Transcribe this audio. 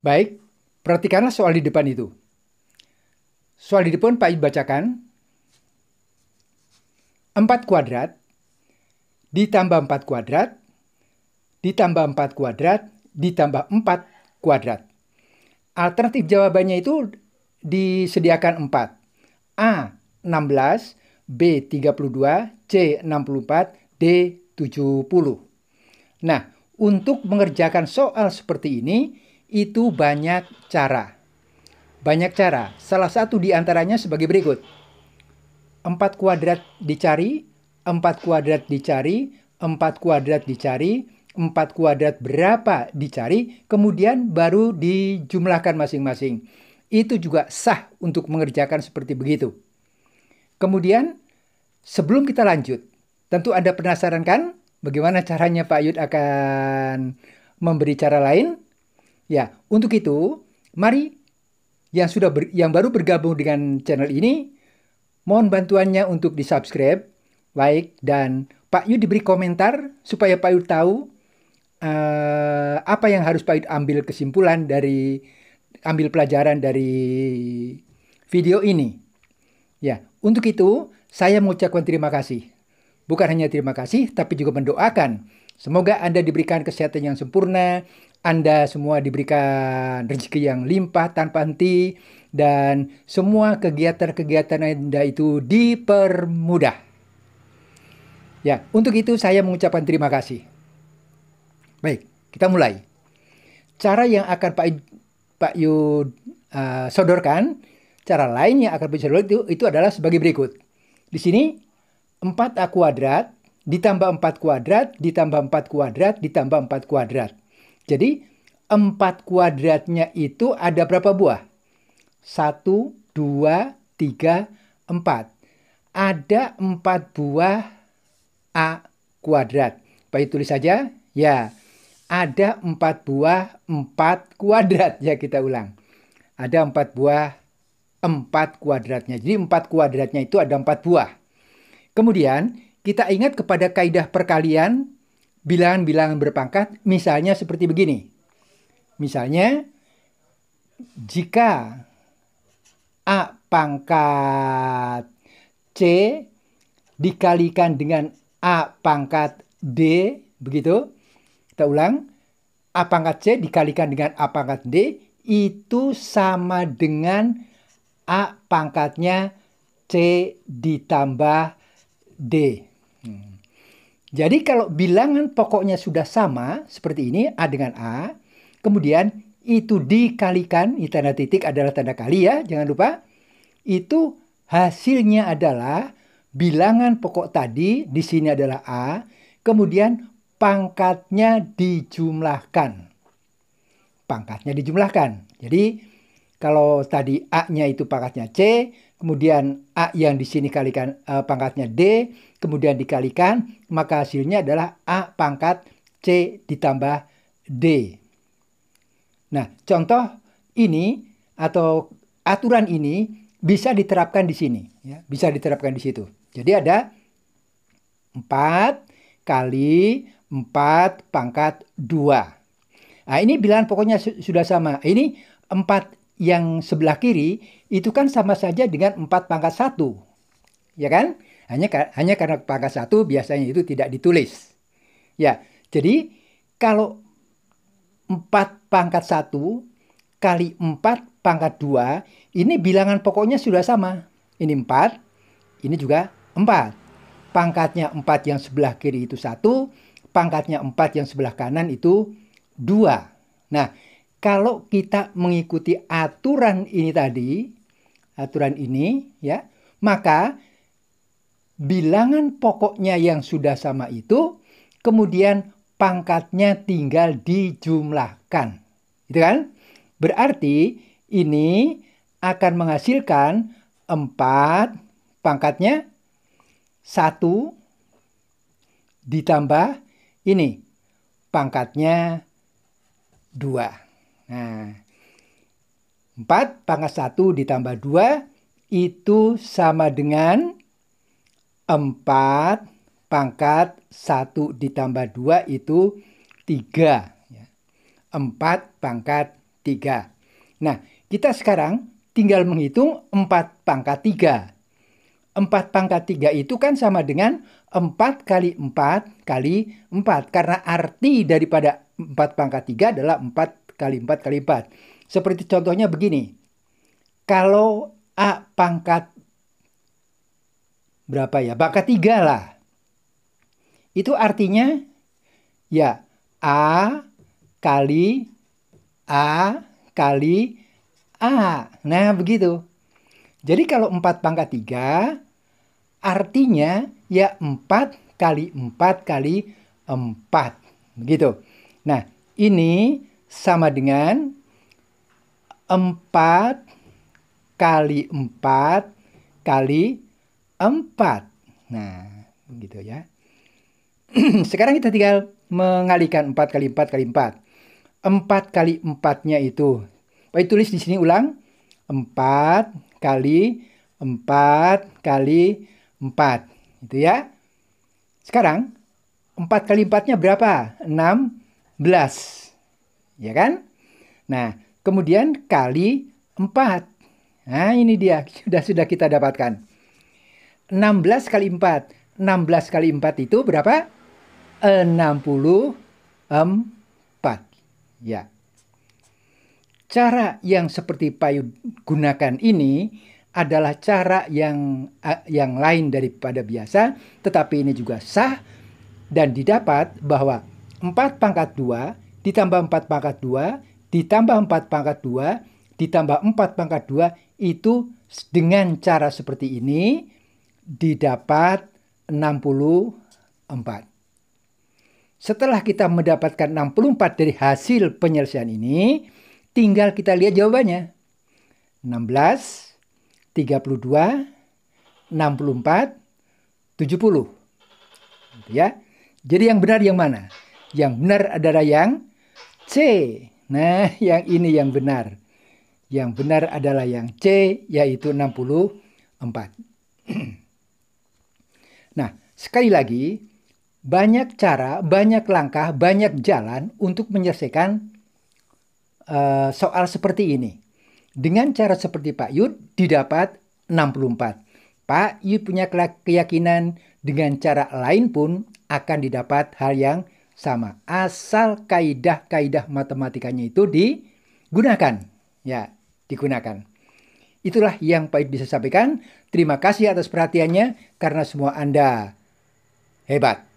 Baik, perhatikanlah soal di depan itu. Soal di depan Pak I bacakan. 4 kuadrat ditambah 4 kuadrat ditambah 4 kuadrat ditambah 4 kuadrat. Alternatif jawabannya itu disediakan 4. A 16, B 32, C 64, D 70. Nah, untuk mengerjakan soal seperti ini, itu banyak cara. Banyak cara. Salah satu di antaranya sebagai berikut. 4 kuadrat dicari, 4 kuadrat dicari, 4 kuadrat dicari, 4 kuadrat berapa dicari, kemudian baru dijumlahkan masing-masing. Itu juga sah untuk mengerjakan seperti begitu. Kemudian, sebelum kita lanjut, tentu Anda penasaran kan bagaimana caranya Pak Yud akan memberi cara lain? Ya, untuk itu, mari yang sudah ber, yang baru bergabung dengan channel ini, mohon bantuannya untuk di-subscribe, like dan Pak Yu diberi komentar supaya Pak Yu tahu uh, apa yang harus Pak Yu ambil kesimpulan dari ambil pelajaran dari video ini. Ya, untuk itu saya mengucapkan terima kasih. Bukan hanya terima kasih, tapi juga mendoakan. Semoga Anda diberikan kesehatan yang sempurna, anda semua diberikan rezeki yang limpah tanpa henti dan semua kegiatan-kegiatan Anda itu dipermudah. Ya, untuk itu saya mengucapkan terima kasih. Baik, kita mulai. Cara yang akan Pak Pak Yud uh, sodorkan, cara lain yang akan Pak itu, itu adalah sebagai berikut. Di sini 4A kuadrat ditambah 4 kuadrat ditambah 4 kuadrat ditambah 4 kuadrat jadi empat kuadratnya itu ada berapa buah? Satu, dua, tiga, empat. Ada empat buah A kuadrat. Baik tulis saja. Ya, ada empat buah empat kuadrat. Ya kita ulang. Ada empat buah empat kuadratnya. Jadi empat kuadratnya itu ada empat buah. Kemudian kita ingat kepada kaidah perkalian bilangan-bilangan berpangkat misalnya seperti begini. Misalnya jika A pangkat C dikalikan dengan A pangkat D begitu. Kita ulang. A pangkat C dikalikan dengan A pangkat D itu sama dengan A pangkatnya C ditambah D. Hmm. Jadi kalau bilangan pokoknya sudah sama seperti ini A dengan A, kemudian itu dikalikan, ini tanda titik adalah tanda kali ya, jangan lupa. Itu hasilnya adalah bilangan pokok tadi di sini adalah A, kemudian pangkatnya dijumlahkan. Pangkatnya dijumlahkan. Jadi kalau tadi A-nya itu pangkatnya C, kemudian A yang di sini kalikan e, pangkatnya D, kemudian dikalikan, maka hasilnya adalah A pangkat C ditambah D. Nah, contoh ini atau aturan ini bisa diterapkan di sini. Ya, bisa diterapkan di situ. Jadi ada 4 kali 4 pangkat 2. Nah, ini bilangan pokoknya sudah sama. Ini 4 yang sebelah kiri itu kan sama saja dengan 4 pangkat 1. Ya kan? Hanya hanya karena pangkat 1 biasanya itu tidak ditulis. Ya, jadi kalau 4 pangkat 1 kali 4 pangkat 2, ini bilangan pokoknya sudah sama. Ini 4, ini juga 4. Pangkatnya 4 yang sebelah kiri itu 1, pangkatnya 4 yang sebelah kanan itu 2. Nah, kalau kita mengikuti aturan ini tadi, aturan ini ya, maka bilangan pokoknya yang sudah sama itu kemudian pangkatnya tinggal dijumlahkan. Gitu kan? Berarti ini akan menghasilkan 4 pangkatnya 1 ditambah ini pangkatnya 2. Nah, 4 pangkat 1 ditambah 2 itu sama dengan 4 pangkat 1 ditambah 2 itu 3. 4 ya. pangkat 3. Nah, kita sekarang tinggal menghitung 4 pangkat 3. 4 pangkat 3 itu kan sama dengan 4 kali 4 kali 4. Karena arti daripada 4 pangkat 3 adalah 4 kali 4 kali 4. Seperti contohnya begini. Kalau A pangkat berapa ya? Pangkat 3 lah. Itu artinya ya A kali A kali A. Nah, begitu. Jadi kalau 4 pangkat 3 artinya ya 4 kali 4 kali 4. Begitu. Nah, ini sama dengan 4 kali 4 kali 4. Nah, gitu ya. Sekarang kita tinggal mengalikan 4 kali 4 kali 4. 4 kali 4-nya itu. Baik tulis di sini ulang. 4 kali 4 kali 4. Gitu ya. Sekarang 4 kali 4-nya berapa? 16. Ya kan? Nah, kemudian kali 4. Nah, ini dia sudah sudah kita dapatkan. 16 kali 4. 16 kali 4 itu berapa? 64. Ya. Cara yang seperti Payu gunakan ini adalah cara yang eh, yang lain daripada biasa, tetapi ini juga sah dan didapat bahwa 4 pangkat 2 ditambah 4 pangkat 2 ditambah 4 pangkat 2 ditambah 4 pangkat 2 itu dengan cara seperti ini didapat 64. Setelah kita mendapatkan 64 dari hasil penyelesaian ini, tinggal kita lihat jawabannya. 16, 32, 64, 70. Ya. Jadi yang benar yang mana? Yang benar adalah yang C. Nah, yang ini yang benar. Yang benar adalah yang C, yaitu 64. nah, sekali lagi, banyak cara, banyak langkah, banyak jalan untuk menyelesaikan uh, soal seperti ini. Dengan cara seperti Pak Yud, didapat 64. Pak Yud punya keyakinan dengan cara lain pun akan didapat hal yang sama asal kaidah-kaidah matematikanya itu digunakan ya digunakan itulah yang Pak Id bisa sampaikan terima kasih atas perhatiannya karena semua Anda hebat